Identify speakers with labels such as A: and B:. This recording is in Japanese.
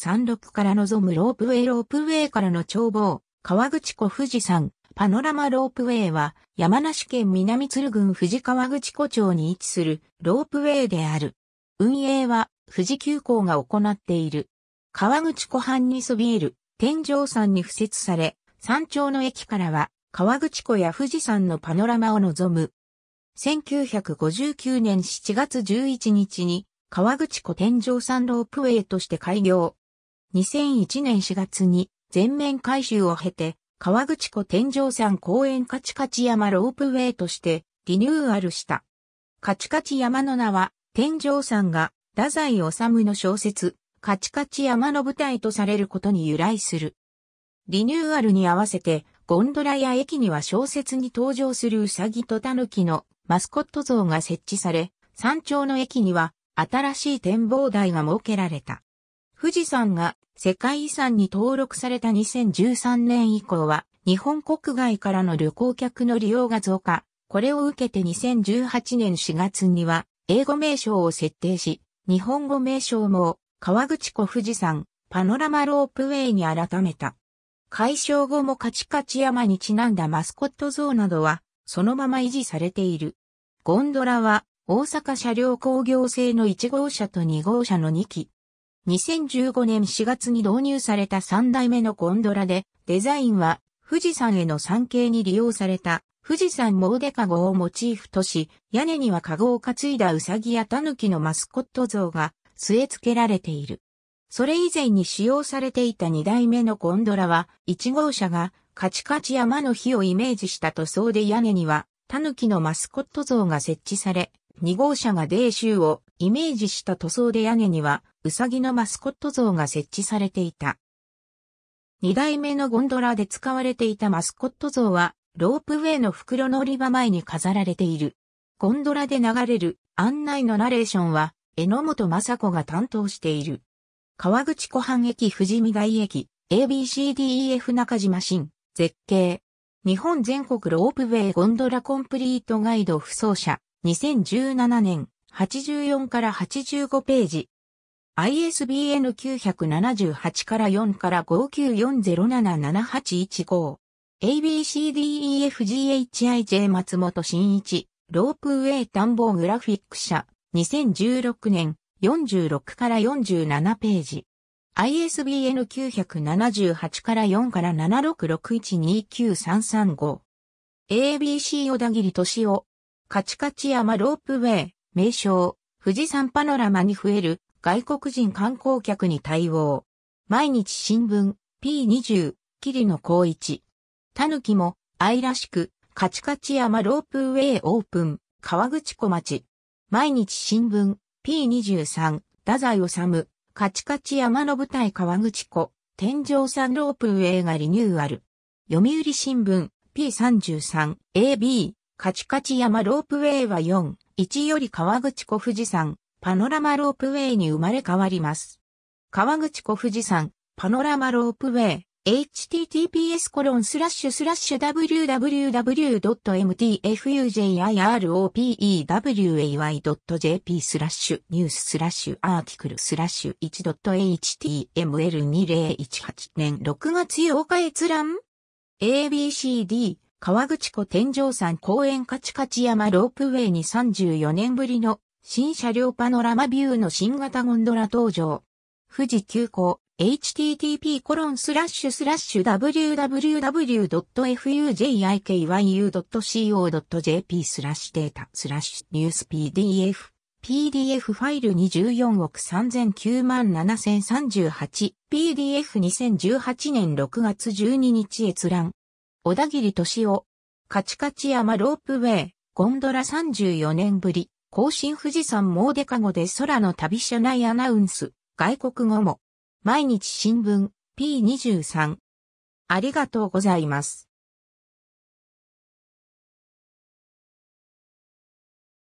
A: 山麓から望むロープウェイロープウェイからの眺望、川口湖富士山、パノラマロープウェイは山梨県南鶴郡富士川口湖町に位置するロープウェイである。運営は富士急行が行っている。川口湖畔にそびえる天井山に付設され、山頂の駅からは川口湖や富士山のパノラマを望む。1959年7月11日に川口湖天井山ロープウェイとして開業。2001年4月に全面改修を経て、川口湖天井山公園カチカチ山ロープウェイとしてリニューアルした。カチカチ山の名は、天井山が、太宰治の小説、カチカチ山の舞台とされることに由来する。リニューアルに合わせて、ゴンドラや駅には小説に登場するウサギとタヌキのマスコット像が設置され、山頂の駅には新しい展望台が設けられた。富士山が世界遺産に登録された2013年以降は、日本国外からの旅行客の利用が増加。これを受けて2018年4月には、英語名称を設定し、日本語名称も、川口湖富士山、パノラマロープウェイに改めた。解消後もカチカチ山にちなんだマスコット像などは、そのまま維持されている。ゴンドラは、大阪車両工業製の1号車と2号車の2機、2015年4月に導入された3代目のゴンドラで、デザインは富士山への参詣に利用された富士山デカゴをモチーフとし、屋根にはゴを担いだウサギやタヌキのマスコット像が据え付けられている。それ以前に使用されていた2代目のゴンドラは、1号車がカチカチ山の火をイメージした塗装で屋根には、タヌキのマスコット像が設置され、2号車がデーシューをイメージした塗装で屋根には、ウサギのマスコット像が設置されていた。二代目のゴンドラで使われていたマスコット像は、ロープウェイの袋乗り場前に飾られている。ゴンドラで流れる案内のナレーションは、榎本雅子が担当している。川口湖畔駅富士見台駅、ABCDEF 中島新、絶景。日本全国ロープウェイゴンドラコンプリートガイド不走者、2017年、84から85ページ。ISBN 978から4から594077815。ABCDEFGHIJ 松本真一、ロープウェイ探訪グラフィック社、2016年、46から47ページ。ISBN 978から4から7 6 6 1 2 9 3 3 5 ABC 小田切敏夫。カチカチ山ロープウェイ、名称、富士山パノラマに増える、外国人観光客に対応。毎日新聞 P20、桐野光一。狸も愛らしく、カチカチ山ロープウェイオープン、川口小町。毎日新聞 P23、太宰治、カチカチ山の舞台川口湖、天井山ロープウェイがリニューアル。読売新聞 P33、AB、カチカチ山ロープウェイは4、1より川口湖富士山、パノラマロープウェイに生まれ変わります。川口湖富士山、パノラマロープウェイ、https コロンスラッシュスラッシュ www.mtfujiropewy.jp スラッシュニューススラッシュアーティクルスラッシュ 1.html2018 年6月8日閲覧 ABCD 川口湖天井山公園カチカチ山ロープウェイに34年ぶりの新車両パノラマビューの新型ゴンドラ登場。富士急行 http コロンスラッシュスラッシュ w w w f u j i k y u c o j p スラッシュデータスラッシュニュース PDF PDF ファイル24億3009万7038 PDF2018 年6月12日閲覧小田切敏夫カチカチ山ロープウェイゴンドラ34年ぶり更新富士山モーデカ語で空の旅車内アナウンス、外国語も。毎日新聞 P23。ありがとうございます。